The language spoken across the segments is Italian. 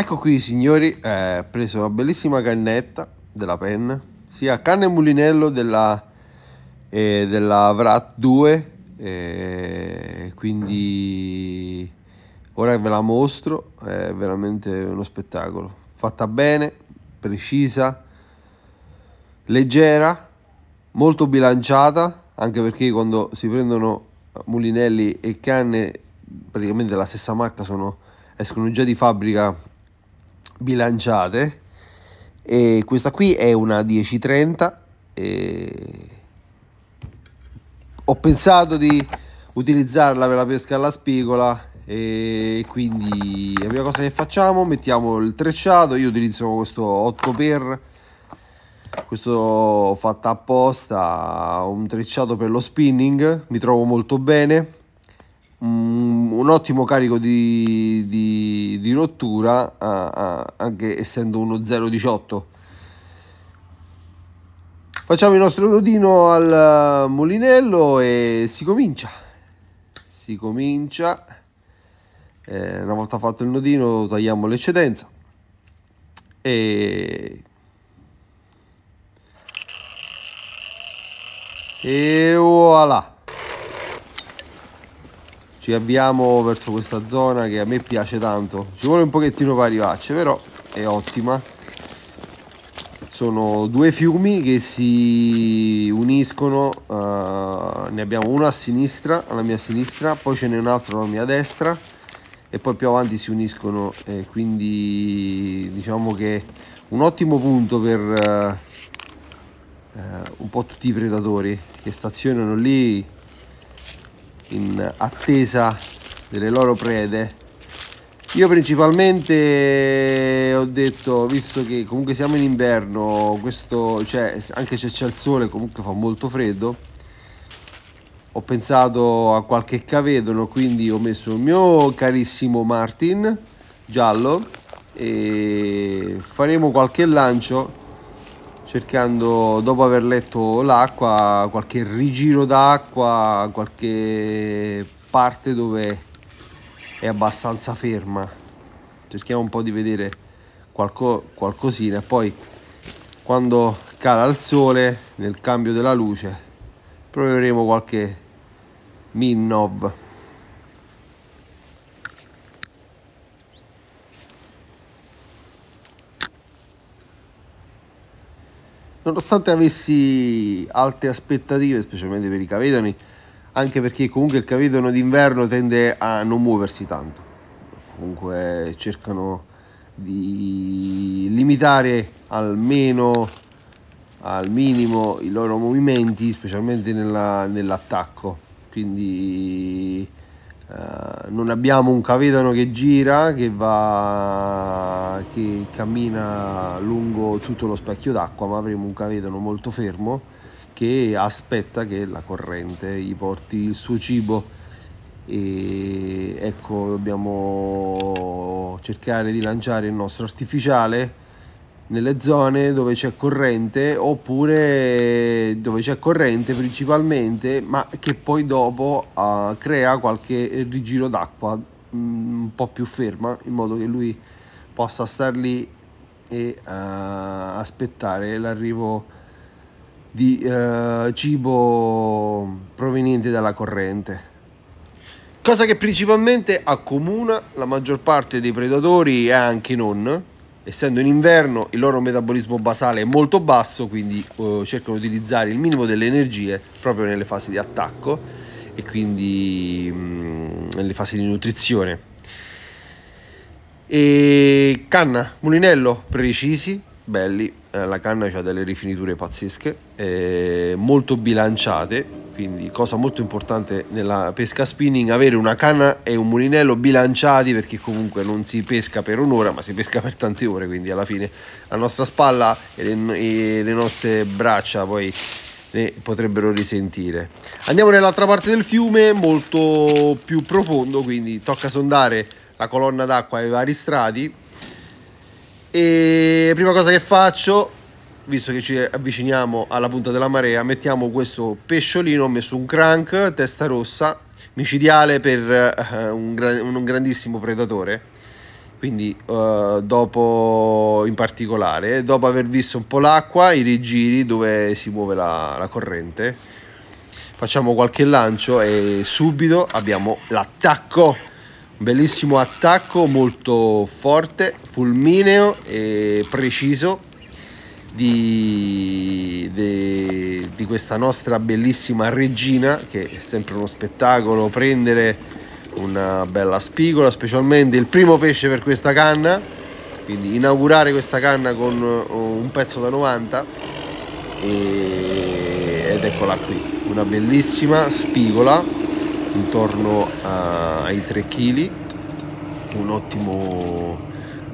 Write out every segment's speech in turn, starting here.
Ecco qui signori, eh, preso una bellissima cannetta della penna, sia canne e mulinello della, eh, della Vrat 2, eh, quindi ora ve la mostro, è veramente uno spettacolo, fatta bene, precisa, leggera, molto bilanciata, anche perché quando si prendono mulinelli e canne praticamente la stessa marca sono, escono già di fabbrica bilanciate e questa qui è una 1030 e ho pensato di utilizzarla per la pesca alla spigola e quindi la prima cosa che facciamo mettiamo il trecciato io utilizzo questo 8 per questo fatto apposta un trecciato per lo spinning mi trovo molto bene Mm, un, ottimo carico di, di, di rottura a, a, anche essendo uno 0,18 facciamo il nostro rodino al eh, mulinello e si comincia si comincia eh, una volta fatto il nodino tagliamo l'eccedenza e e voilà ci avviamo verso questa zona che a me piace tanto ci vuole un pochettino per arrivarci però è ottima sono due fiumi che si uniscono uh, ne abbiamo uno a sinistra alla mia sinistra poi ce n'è un altro alla mia destra e poi più avanti si uniscono eh, quindi diciamo che un ottimo punto per uh, uh, un po' tutti i predatori che stazionano lì in attesa delle loro prede. Io principalmente eh, ho detto, visto che comunque siamo in inverno, questo, cioè, anche se c'è il sole comunque fa molto freddo, ho pensato a qualche cavedono, quindi ho messo il mio carissimo Martin giallo e faremo qualche lancio cercando dopo aver letto l'acqua qualche rigiro d'acqua, qualche parte dove è abbastanza ferma. Cerchiamo un po' di vedere qualco, qualcosina, poi quando cala il sole nel cambio della luce proveremo qualche minnov nonostante avessi alte aspettative, specialmente per i cavedoni, anche perché comunque il cavedono d'inverno tende a non muoversi tanto. Comunque cercano di limitare almeno al minimo i loro movimenti, specialmente nell'attacco. Nell Quindi Uh, non abbiamo un cavedano che gira, che va, che cammina lungo tutto lo specchio d'acqua, ma avremo un cavedano molto fermo che aspetta che la corrente gli porti il suo cibo. E ecco, dobbiamo cercare di lanciare il nostro artificiale nelle zone dove c'è corrente oppure dove c'è corrente principalmente ma che poi dopo uh, crea qualche rigiro d'acqua mm, un po' più ferma in modo che lui possa star lì e uh, aspettare l'arrivo di uh, cibo proveniente dalla corrente cosa che principalmente accomuna la maggior parte dei predatori e anche non essendo in inverno il loro metabolismo basale è molto basso, quindi eh, cercano di utilizzare il minimo delle energie proprio nelle fasi di attacco e quindi mh, mm, nelle fasi di nutrizione. E canna, mulinello, precisi, belli, eh, la canna ha delle rifiniture pazzesche, eh, molto bilanciate, quindi cosa molto importante nella pesca spinning, avere una canna e un mulinello bilanciati perché comunque non si pesca per un'ora ma si pesca per tante ore, quindi alla fine la nostra spalla e le, e le nostre braccia poi ne potrebbero risentire. Andiamo nell'altra parte del fiume, molto più profondo, quindi tocca sondare la colonna d'acqua ai vari strati. E prima cosa che faccio visto che ci avviciniamo alla punta della marea, mettiamo questo pesciolino, ho messo un crank, testa rossa, micidiale per uh, un, gran, un, grandissimo predatore. Quindi uh, dopo, in particolare, dopo aver visto un po' l'acqua, i rigiri dove si muove la, la corrente, facciamo qualche lancio e subito abbiamo l'attacco. Un bellissimo attacco molto forte, fulmineo e preciso di, de, di questa nostra bellissima regina che è sempre uno spettacolo prendere una bella spigola specialmente il primo pesce per questa canna quindi inaugurare questa canna con uh, un pezzo da 90 e, ed eccola qui una bellissima spigola intorno a, ai 3 kg un ottimo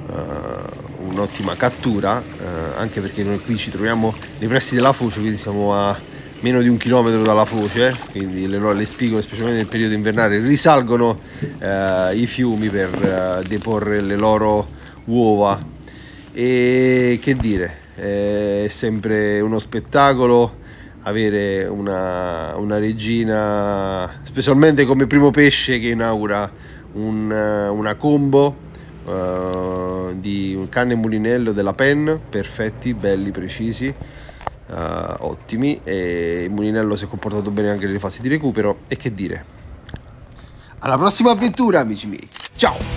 uh, un'ottima cattura, eh, anche perché noi qui ci troviamo nei pressi della foce, quindi siamo a meno di un chilometro dalla foce, quindi le, le spigole, specialmente nel periodo invernale, risalgono eh, i fiumi per eh, deporre le loro uova. E che dire, è sempre uno spettacolo avere una, una regina, specialmente come primo pesce che inaugura un, eh, una combo. Uh, di un canne mulinello della Pen, perfetti, belli, precisi, uh, ottimi e il mulinello si è comportato bene anche nelle fasi di recupero e che dire. Alla prossima avventura amici miei, ciao!